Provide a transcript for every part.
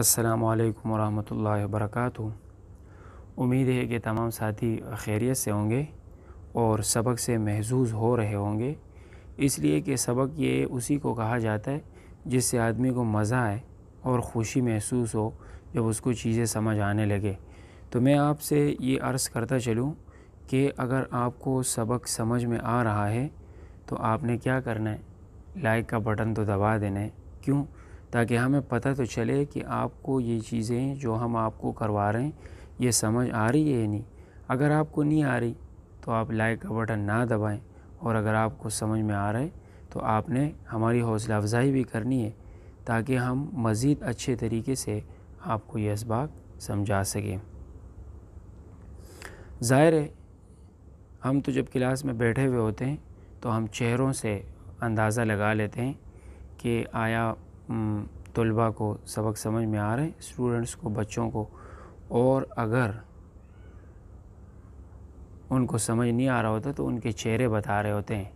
अस्सलाम वालेकुम रहमतुल्लाहि व बरकातहू उम्मीद है कि तमाम साथी खैरियत से होंगे और सबक से महजूज हो रहे होंगे इसलिए कि सबक ये उसी को कहा जाता है जिससे आदमी को मज़ा आए और ख़ुशी महसूस हो जब उसको चीज़ें समझ आने लगे तो मैं आपसे ये अर्ज़ करता चलूँ कि अगर आपको सबक समझ में आ रहा है तो आपने क्या करना है लाइक का बटन तो दबा देना है क्यों ताकि हमें पता तो चले कि आपको ये चीज़ें जो हम आपको करवा रहे हैं ये समझ आ रही है या नहीं अगर आपको नहीं आ रही तो आप लाइक का बटन ना दबाएं और अगर आपको समझ में आ रहा है तो आपने हमारी हौसला अफजाई भी करनी है ताकि हम मज़ीद अच्छे तरीके से आपको ये इसबाक समझा सकें ज़ाहिर है हम तो जब क्लास में बैठे हुए होते हैं तो हम चेहरों से अंदाज़ा लगा लेते हैं कि आया तलबा को सबक समझ में आ रहे हैं स्टूडेंट्स को बच्चों को और अगर उनको समझ नहीं आ रहा होता तो उनके चेहरे बता रहे होते हैं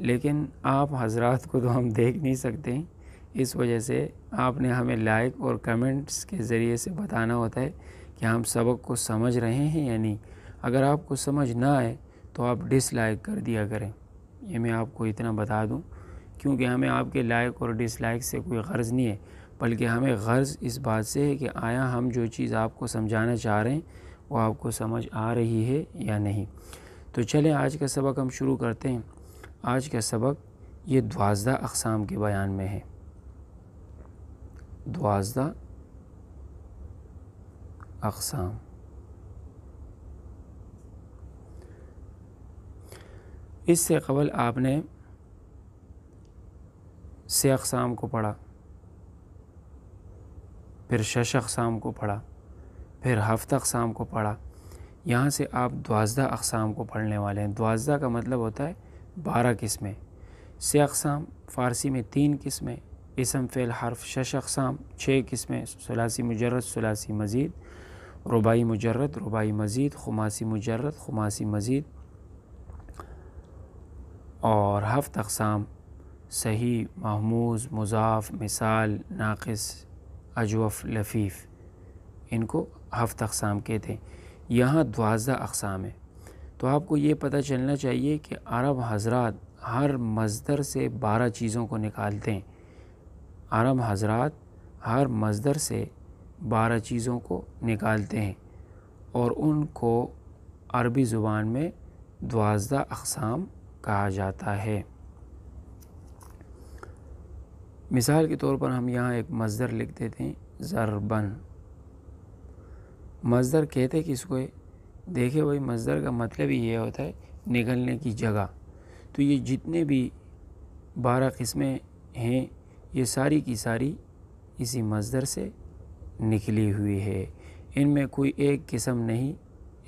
लेकिन आप हजरात को तो हम देख नहीं सकते हैं इस वजह से आपने हमें लाइक और कमेंट्स के ज़रिए से बताना होता है कि हम सबक को समझ रहे हैं या नहीं अगर आपको समझ ना आए तो आप डिसलाइक कर दिया करें ये मैं आपको इतना बता दूं क्योंकि हमें आपके लाइक और डिसलाइक से कोई गर्ज़ नहीं है बल्कि हमें गर्ज़ इस बात से है कि आया हम जो चीज़ आपको समझाना चाह रहे हैं वो आपको समझ आ रही है या नहीं तो चलें आज का सबक हम शुरू करते हैं आज का सबक ये द्वाजदा अकसाम के बयान में है द्वाजदा अकसाम इससे कबल आपने से अकसाम को पढ़ा फिर शश अकसाम को पढ़ा फिर हफ्त अकसाम को पढ़ा यहाँ से आप द्वाजदा अकसाम को पढ़ने वाले हैं द्वाजदा का मतलब होता है बारह किस्में से अकसाम फ़ारसी में तीन किस्में इसम फैल हर्फ शश अकसाम छः किस्में सलासी मुजरद सलासी मज़ीद रुबाई मुजरद रुबाई मज़ीद खुमासी मुजरद खुमासी मज़ीद और हफ्त अकसाम सही महमूज मुजाफ मिसाल नाक़स अजवफ लफ़ीफ़ इनको हफ्त अकसाम कहते हैं यहाँ द्वाजा अकसाम है तो आपको ये पता चलना चाहिए कि अरब हजरात हर मजदर से बारह चीज़ों को निकालते हैं अरब हजरात हर मजदर से बारह चीज़ों को निकालते हैं और उनको अरबी ज़ुबान में द्वाजा अकसाम कहा जाता है मिसाल के तौर पर हम यहाँ एक मज़दर लिख देते हैं ज़रबन मज़दर कहते किसको है देखे भाई मज़दर का मतलब ही ये होता है निकलने की जगह तो ये जितने भी बारह किस्में हैं ये सारी की सारी इसी मज़दर से निकली हुई है इनमें कोई एक किस्म नहीं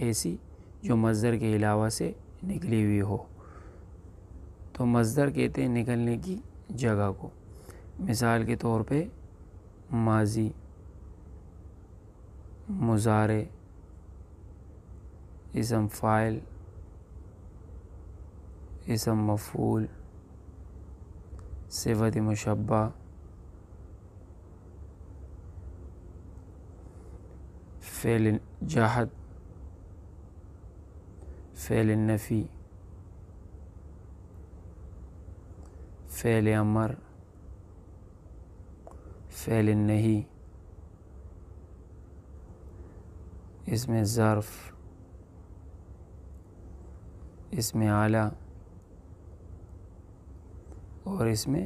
ऐसी जो मज़दर के अलावा से निकली हुई हो तो मज़दर कहते हैं निकलने की जगह को मिसाल के तौर पे माजी मुजारे इसम फ़ाइल इसम मफूल सिवत मुशबा फ़ैल जहद फ़ैल नफ़ी फ़ैल अमर फ़ैल नहीं इसमें ज़र्फ़ इसमें आला और इसमें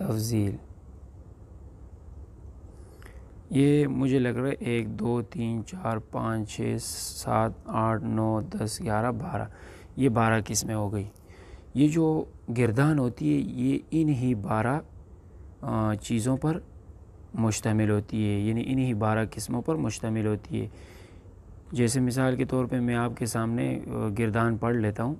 तफजील ये मुझे लग रहा है एक दो तीन चार पाँच छः सात आठ नौ दस ग्यारह बारह ये बारह किस्में हो गई ये जो गिरदान होती है ये इन ही बारह चीज़ों पर मुश्तमिल होती है यानी इन्हीं बारह किस्मों पर मुश्तमिल होती है जैसे मिसाल के तौर पे मैं आपके सामने गिरदान पढ़ लेता हूँ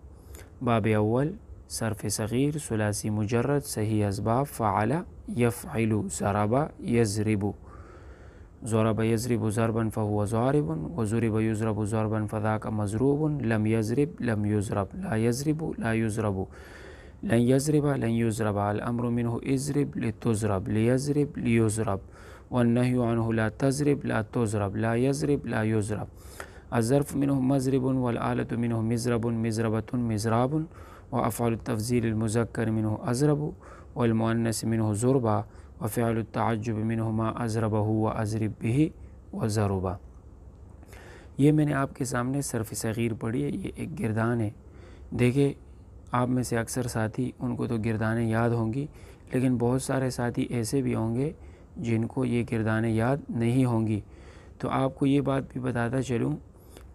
बाब अव्वल सरफ़ सग़ीर सलासी मुजरद सही इसबाब फ़ाला यफ़लू ज़राबा यजरिबु ज़ोरब यज़रब ज़रबन फ़ह ज़ारबन वज़ुरब यज़रब ज़रबन फ़दा का मज़रूबन लम यजरब लम युज़रब ला यजरबु ला युज़रबु लन यजरबा लन युजरबा अलमरमिन इज़रब लतज़रब लज़रब लज़रब वनहला तजरब ला तज़रब ला यजरब ला युजरब अज़रफ़ मिन मज़रब वलालत मिन मज़रब मज़रबत मज़राब व अफ़ाल तफ़ील मज़क्र मिन अज़रब वलमस मिन ज़ुरबा व मिन अज़रब व अज़रब भी व ज़रूबा ये मैंने आपके सामने सरफ़ सग़ीर पढ़ी है ये एक गिरदान है देखे आप में से अक्सर साथी उनको तो गिरदानें याद होंगी लेकिन बहुत सारे साथी ऐसे भी होंगे जिनको ये किरदारें याद नहीं होंगी तो आपको ये बात भी बताता चलूँ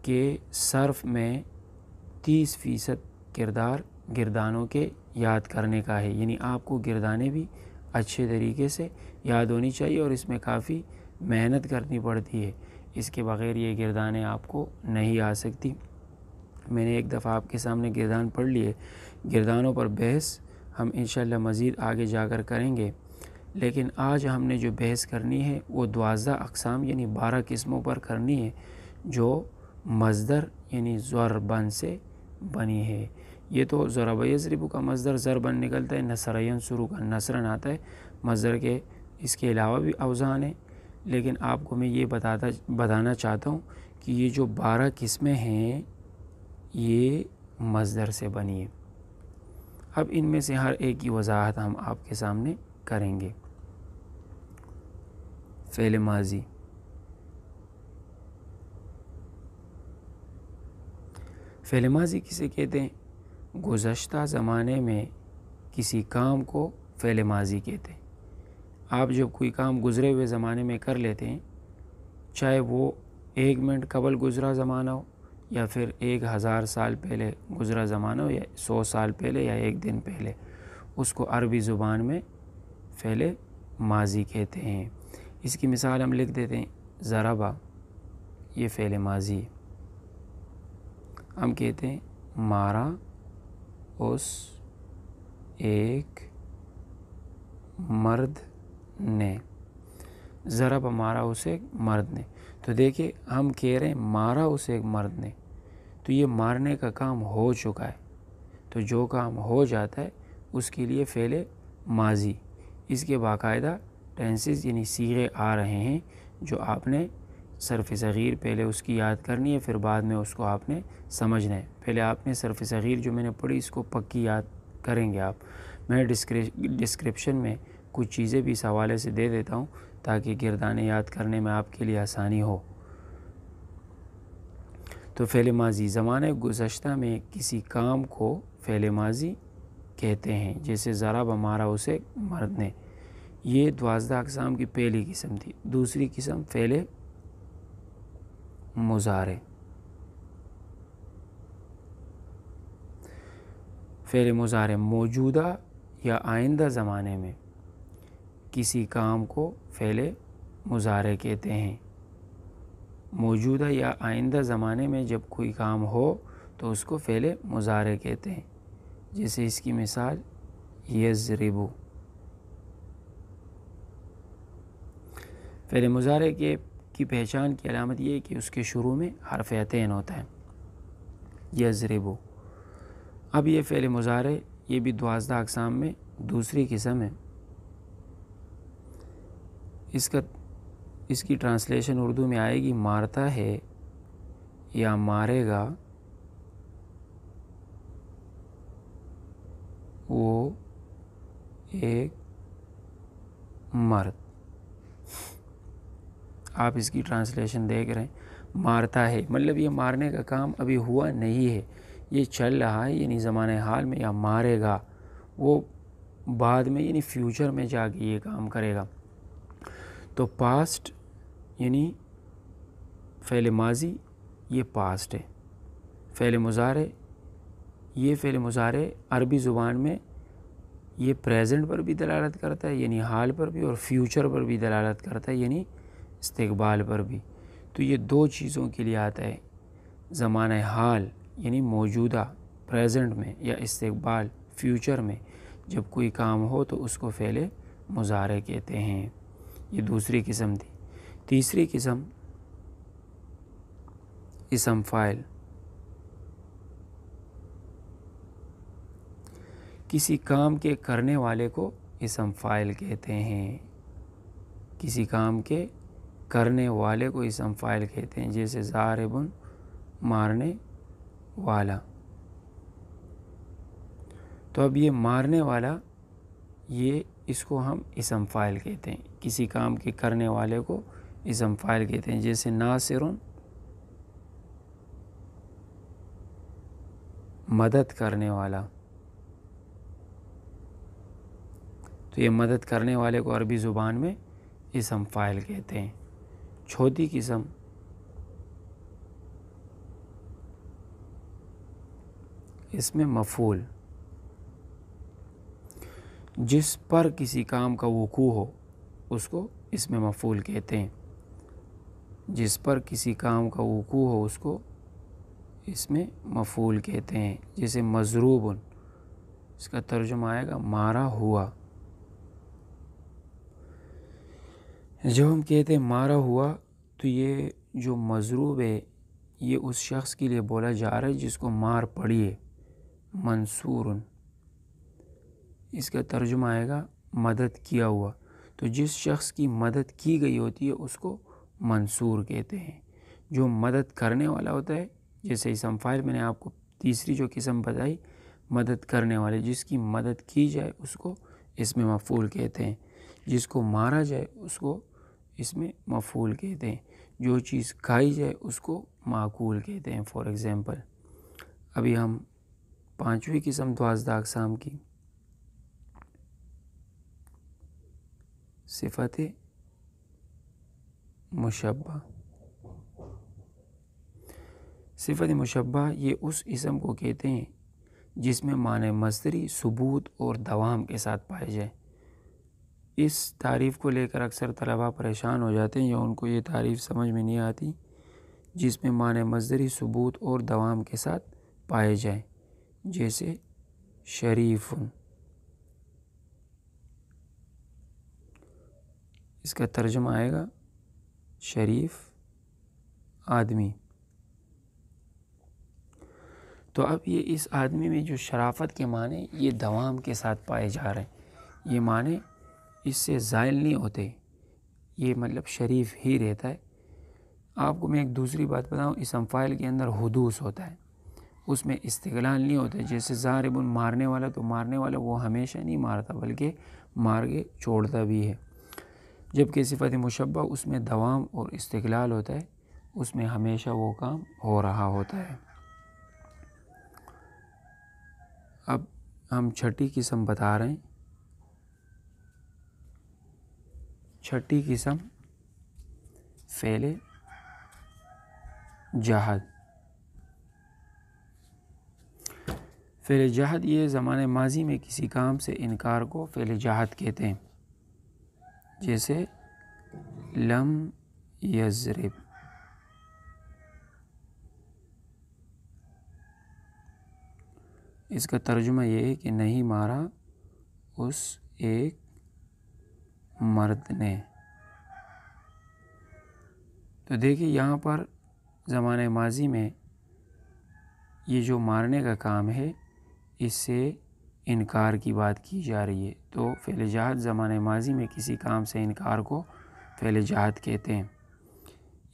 कि सर्फ में तीस फ़ीसद किरदार गिरदानों के याद करने का है यानी आपको गिरदाने भी अच्छे तरीके से याद होनी चाहिए और इसमें काफ़ी मेहनत करनी पड़ती है इसके बग़ैर ये गिरदानें आपको नहीं आ सकती मैंने एक दफ़ा आपके सामने गिरदान पढ़ लिए गिरदानों पर बहस हम इन मज़ीद आगे जाकर करेंगे लेकिन आज हमने जो बहस करनी है वो द्वाजा अकसाम यानी बारह किस्मों पर करनी है जो मजदर यानी ज़रबन से बनी है ये तो ज़रब यसरिबू का मजदर ज़रबन निकलता है नसरयन शुरू का नसरन आता है मजदर के इसके अलावा भी अवजान है लेकिन आपको मैं ये बताता बताना चाहता हूँ कि ये जो बारह किस्में हैं ये मजदर से बनी है अब इनमें से हर एक की वजाहत हम आपके सामने करेंगे फेल माजी फेल माजी किसे कहते हैं गुज्त ज़माने में किसी काम को फेल माजी कहते हैं आप जब कोई काम गुज़रे हुए ज़माने में कर लेते हैं चाहे वो एक मिनट कबल गुज़रा ज़माना हो या फिर एक हज़ार साल पहले गुज़रा ज़माना हो या सौ साल पहले या एक दिन पहले उसको अरबी ज़ुबान में फैले माजी कहते हैं इसकी मिसाल हम लिख देते हैं ज़राबा ये फैले माजी हम कहते हैं मारा उस एक मर्द ने ज़रा मारा उसे मर्द ने तो देखिए हम कह रहे हैं मारा उसे एक मर्द ने तो ये मारने का काम हो चुका है तो जो काम हो जाता है उसके लिए फैले माजी इसके बाकायदा टेंसेस यानी सीरे आ रहे हैं जो आपने सरफ़ सग़ीर पहले उसकी याद करनी है फिर बाद में उसको आपने समझना है पहले आपने सरफ़ सग़ीर जो मैंने पढ़ी इसको पक्की याद करेंगे आप मैं डिस्क्रिप्शन में कुछ चीज़ें भी इस हवाले से दे देता हूँ ताकि किरदान याद करने में आपके लिए आसानी हो तो फ़ैल माजी ज़माने गुज्त में किसी काम को फ़ैल माजी कहते हैं जैसे ज़रा बमारा उसे मर्द ने ये द्वाजदा अकसाम की पहली किस्म थी दूसरी किस्म फ़ैल मुजारे फ़ैल मुजारे मौजूदा या आइंदा ज़माने में किसी काम को फ़ैले मुजारे कहते हैं मौजूदा या आइंदा ज़माने में जब कोई काम हो तो उसको फ़ैले मुजारे कहते हैं जैसे इसकी मिसाल यजरिबू फैले मुजारे के की पहचान की अलामत यह है कि उसके शुरू में हरफ अतन होता है यजरिबू अब ये फैले मुजारे ये भी दुआजदा अकसाम में दूसरी किस्म है इसका इसकी ट्रांसलेशन उर्दू में आएगी मारता है या मारेगा वो एक मर्द आप इसकी ट्रांसलेशन देख रहे हैं मारता है मतलब ये मारने का काम अभी हुआ नहीं है ये चल रहा है यानी ज़माने हाल में या मारेगा वो बाद में यानी फ्यूचर में जाके ये काम करेगा तो पास्ट यानी फ़ैल माजी ये पास्ट है फ़ैल मुजारे ये फ़ैल मुजारे अरबी ज़ुबान में ये प्रेजेंट पर भी दलालत करता है यानी हाल पर भी और फ्यूचर पर भी दलालत करता है यानी इस्तबाल पर भी तो ये दो चीज़ों के लिए आता है ज़मान हाल यानी मौजूदा प्रेजेंट में या इस्तबाल फ्यूचर में जब कोई काम हो तो उसको फ़ैले मुजारे कहते हैं ये दूसरी किस्म थी तीसरी किस्म इसम फाइल किसी काम के करने वाले को इसम फाइल कहते हैं किसी काम के करने वाले को इसम फाइल कहते हैं जैसे ज़ारबन मारने वाला तो अब ये मारने वाला ये इसको हम इसम फाइल कहते हैं किसी काम के करने वाले को इसम फाइल कहते हैं जैसे नासिर मदद करने वाला तो ये मदद करने वाले को अरबी ज़ुबान में इसम फाइल कहते हैं छोटी किस्म इसमें मफूल जिस पर किसी काम का वकू हो उसको इसमें मफूल कहते हैं जिस पर किसी काम का वकू हो उसको इसमें मफूल कहते हैं जैसे मजरूब इसका तर्जुमा आएगा मारा हुआ जब हम कहते हैं मारा हुआ तो ये जो मजरूब है ये उस शख्स के लिए बोला जा रहा है जिसको मार पड़ी है मंसूर इसका तर्जुमा आएगा मदद किया हुआ तो जिस शख्स की मदद की गई होती है उसको मंसूर कहते हैं जो मदद करने वाला होता है जैसे इस अम्फाइल मैंने आपको तीसरी जो किस्म बताई मदद करने वाले जिसकी मदद की जाए उसको इसमें मफूल कहते हैं जिसको मारा जाए उसको इसमें मफूल कहते हैं जो चीज़ खाई जाए उसको माकूल कहते हैं फॉर एग्ज़ाम्पल अभी हम पाँचवीं किस्म द्वाजदाग तो अकसाम की सिफत मुशबा सिफत मुशबा ये उस इसम को कहते हैं जिसमें मान मस्तरी सबूत और दवाम के साथ पाए जाए इस तारीफ़ को लेकर अक्सर तलबा परेशान हो जाते हैं या उनको ये तारीफ़ समझ में नहीं आती जिसमें मान मजदरी सबूत और दवाम के साथ पाए जाए जैसे शरीफ़ इसका तर्जमा आएगा शरीफ आदमी तो अब ये इस आदमी में जो शराफत के माने ये दवाम के साथ पाए जा रहे हैं ये माने इससे ज़ायल नहीं होते ये मतलब शरीफ ही रहता है आपको मैं एक दूसरी बात बताऊँ इस अम्फ़ाइल के अंदर हदूस होता है उसमें इस्तलाल नहीं होता जैसे ज़ारबुन मारने वाला तो मारने वाला वो हमेशा नहीं मारता बल्कि मार के छोड़ता भी है जबकि सिफत मुशबा उसमें दवाम और इस्तलाल होता है उसमें हमेशा वो काम हो रहा होता है अब हम छठी किस्म बता रहे हैं छठी किस्म फैले जहद फैले जहद ये ज़माने माजी में किसी काम से इनकार को फैले जहद कहते हैं जैसे लम यजरिब इसका तर्जुमा ये है कि नहीं मारा उस एक मर्द ने तो देखिए यहाँ पर ज़माने माजी में ये जो मारने का काम है इससे इनकार की बात की जा रही है तो फ़ैल जहाद ज़माने माजी में किसी काम से इनकार को फ़ैल जहाद कहते हैं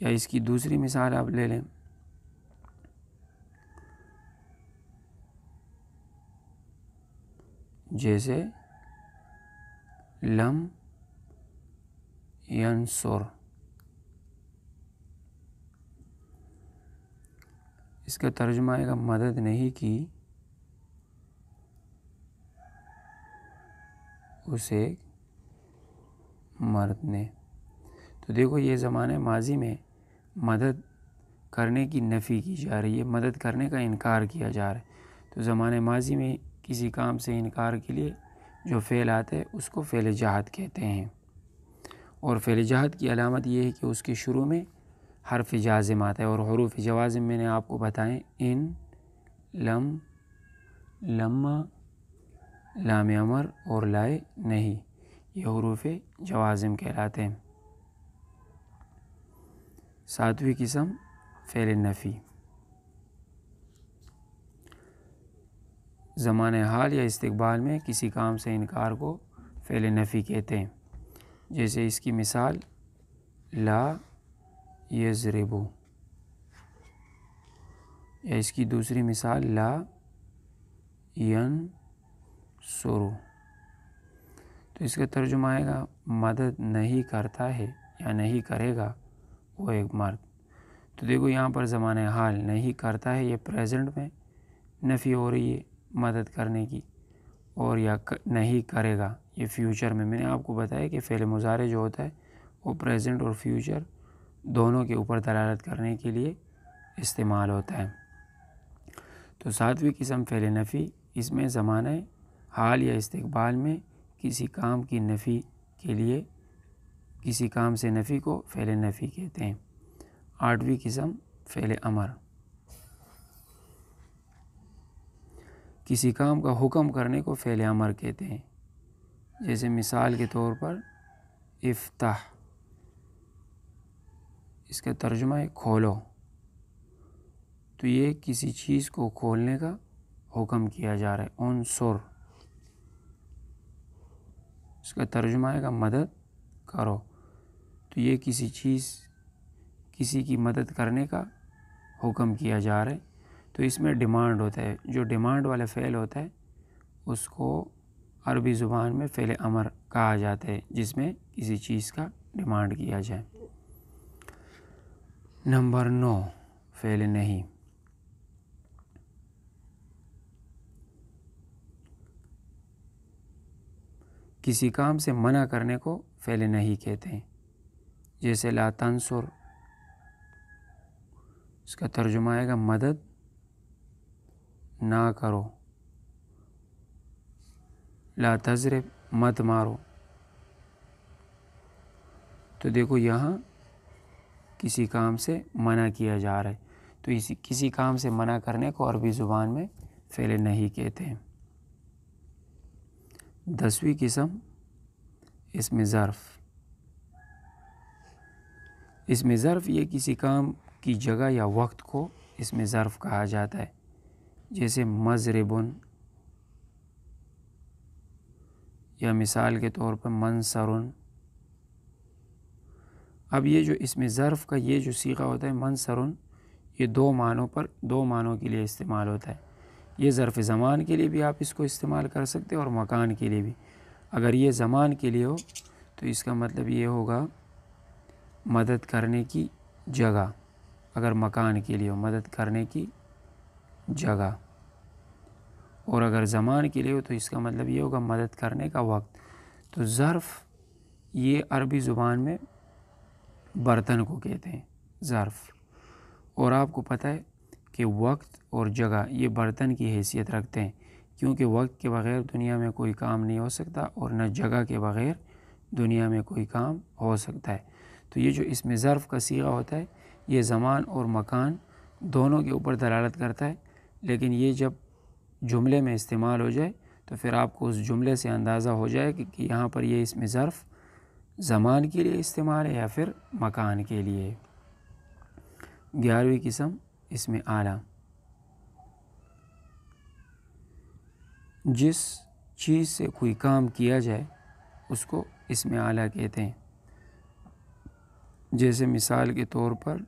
या इसकी दूसरी मिसाल आप ले लें जैसे लम यंसुर इसका तर्जमा आएगा मदद नहीं की उसे मर्द ने तो देखो ये ज़माने माजी में मदद करने की नफ़ी की जा रही है मदद करने का इनकार किया जा रहा है तो ज़माने माजी में किसी काम से इनकार के लिए जो फ़ेल आते हैं उसको फ़ेल जहाद कहते हैं और फ़ेल जहाद की अलामत यह है कि उसके शुरू में हरफ जाजम आता है और हरूफ जवाज़म मैंने आपको बताएं इन लम लम्मा लाम अमर और लाए नहीं ये हरूफ जवाज़म कहलाते हैं सातवीं किस्म फ़ैल नफ़ी ज़मान हाल या इस्तबाल में किसी काम से इनकार को फ़ैल नफ़ी कहते हैं जैसे इसकी मिसाल ला यजरेबो या इसकी दूसरी मिसाल ला यन शुरू तो इसका तर्जुमा आएगा मदद नहीं करता है या नहीं करेगा वो एक मर्द तो देखो यहाँ पर ज़मान हाल नहीं करता है ये प्रेजेंट में नफ़ी हो रही है मदद करने की और या कर, नहीं करेगा ये फ्यूचर में मैंने आपको बताया कि फ़ैल मुजारे जो होता है वो प्रेजेंट और फ्यूचर दोनों के ऊपर दलालत करने के लिए इस्तेमाल होता है तो सातवीं किस्म फ़ैल नफ़ी इसमें ज़माने हाल या इस्तबाल में किसी काम की नफ़ी के लिए किसी काम से नफ़ी को फ़ैल नफ़ी कहते हैं आठवीं किस्म फ़ैल अमर किसी काम का हुक्म करने को फ़ैल अमर कहते हैं जैसे मिसाल के तौर पर इफ्ताह इसका तर्जमा है खोलो तो ये किसी चीज़ को खोलने का हुक्म किया जा रहा है उन सुर इसका तर्जुमा आएगा मदद करो तो ये किसी चीज़ किसी की मदद करने का हुक्म किया जा रहा है तो इसमें डिमांड होता है जो डिमांड वाला फ़ेल होता है उसको अरबी ज़ुबान में फ़ेल अमर कहा जाता है जिसमें किसी चीज़ का डिमांड किया जाए नंबर नौ फ़ेल नहीं किसी काम से मना करने को फैले नहीं कहते हैं जैसे लातानसुर उसका तर्जुमा आएगा मदद ना करो ला तज़रे मत मारो तो देखो यहाँ किसी काम से मना किया जा रहा है तो इसी किसी काम से मना करने को अरबी ज़ुबान में फैले नहीं कहते हैं दसवीं किस्म इसमें ज़र्फ़ इसमें ज़र्फ़ ये किसी काम की जगह या वक्त को इसमें ज़र्फ़ कहा जाता है जैसे मजरबन या मिसाल के तौर पर मनसरन अब ये जो इसमें ज़र्फ़ का ये जो सीखा होता है मनसरन ये दो मानों पर दो मानों के लिए इस्तेमाल होता है ये ज़र्फ़ ज़मान के लिए भी आप इसको इस्तेमाल कर सकते हैं और मकान के लिए भी अगर ये ज़मान के लिए हो तो इसका मतलब ये होगा मदद करने की जगह अगर मकान के लिए हो मदद करने की जगह और अगर ज़मान के लिए हो तो इसका मतलब ये होगा मदद करने का वक्त तो ज़र्फ़ ये अरबी ज़ुबान में बर्तन को कहते हैं ज़र्फ़ और आपको पता है कि वक्त और जगह ये बर्तन की हैसियत रखते हैं क्योंकि वक्त के बग़ैर दुनिया में कोई काम नहीं हो सकता और न जगह के बग़ैर दुनिया में कोई काम हो सकता है तो ये जो इसमें ज़र्फ़ का सीगा होता है ये ज़मान और मकान दोनों के ऊपर दलालत करता है लेकिन ये जब जुमले में इस्तेमाल हो जाए तो फिर आपको उस जुमले से अंदाज़ा हो जाए कि, कि यहाँ पर ये इसमें ज़र्फ़ ज़मान के लिए इस्तेमाल है या फिर मकान के लिए ग्यारहवीं किस्म इसमें आला जिस चीज़ से कोई काम किया जाए उसको इसमें आला कहते हैं जैसे मिसाल के तौर पर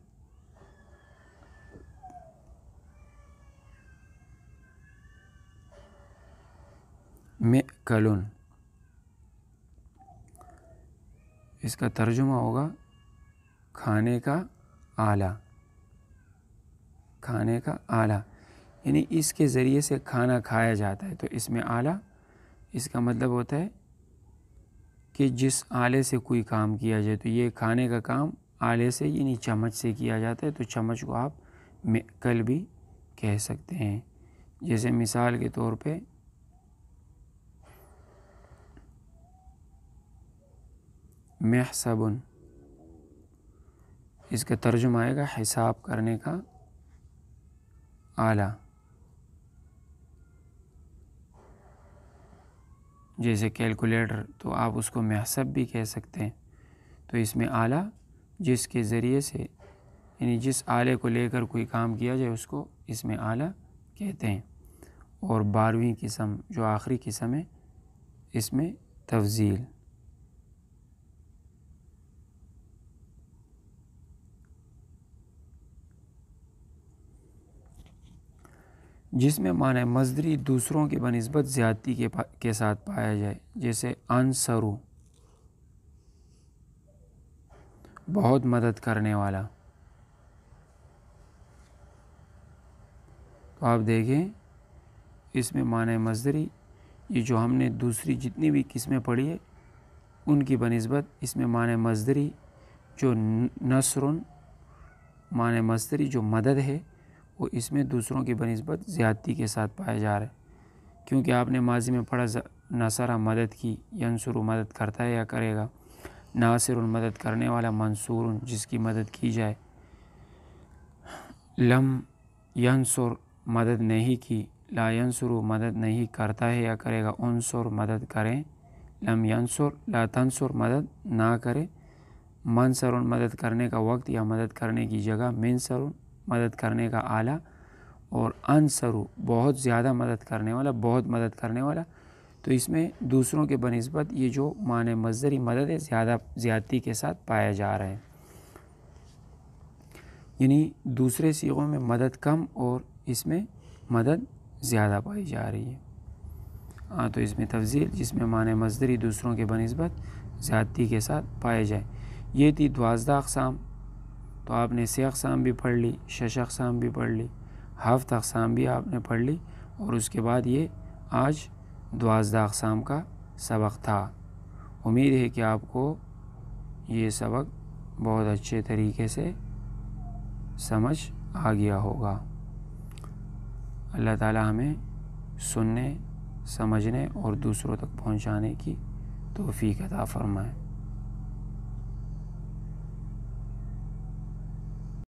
मे कलुन इसका तर्जुमा होगा खाने का आला खाने का आला यानी इसके ज़रिए से खाना खाया जाता है तो इसमें आला इसका मतलब होता है कि जिस आले से कोई काम किया जाए तो ये खाने का काम आले से यानी चम्मच से किया जाता है तो चम्मच को आप कल भी कह सकते हैं जैसे मिसाल के तौर पे महसबन इसका तर्जुमा आएगा हिसाब करने का आला जैसे कैलकुलेटर तो आप उसको महसब भी कह सकते हैं तो इसमें आला जिसके ज़रिए से यानी जिस आले को लेकर कोई काम किया जाए उसको इसमें आला कहते हैं और बारहवीं किस्म जो आखिरी किस्म है इसमें तफजील जिसमें माने मजदरी दूसरों के बनस्बत ज़्यादती के, के साथ पाया जाए जैसे अनसरू बहुत मदद करने वाला तो आप देखें इसमें माने मजदरी ये जो हमने दूसरी जितनी भी किस्में पढ़ी है उनकी बनस्बत इसमें माने मजदरी जो नसरुन माने मजदरी जो मदद है वो इसमें दूसरों की बनस्बत ज़्यादती के साथ पाया जा रहा है क्योंकि आपने माजी में पढ़ा नसरा मदद की यनसुर मदद करता है या करेगा नासिर मदद करने वाला मंसूर जिसकी मदद की जाए लम यनसुर मदद नहीं की ला यनसुर मदद नहीं करता है या करेगा उनसुर मदद करें लम यनसुर ला तनसुर मदद ना करें मनसर मदद करने का वक्त या मदद करने की जगह मिनसर मदद करने का आला और अनसरु बहुत ज़्यादा मदद करने वाला बहुत मदद करने वाला तो इसमें दूसरों के बनस्बत ये जो मान मजरी मदद है ज़्यादा ज़्यादती के साथ पाया जा रहा है यानी दूसरे सीगों में मदद कम और इसमें मदद ज़्यादा पाई जा रही है हाँ तो इसमें तफजील जिसमें मान मजदरी दूसरों के बनस्बत ज़्यादती के साथ पाए जाए ये थी द्वाजदा अकसाम तो आपने से अकसाम भी पढ़ ली शश अकसाम भी पढ़ ली हफ्त अकसाम भी आपने पढ़ ली और उसके बाद ये आज द्वाजदा अकसाम का सबक था उम्मीद है कि आपको ये सबक बहुत अच्छे तरीके से समझ आ गया होगा अल्लाह ताला हमें सुनने समझने और दूसरों तक पहुंचाने की तोफ़ी अदा फरमाएँ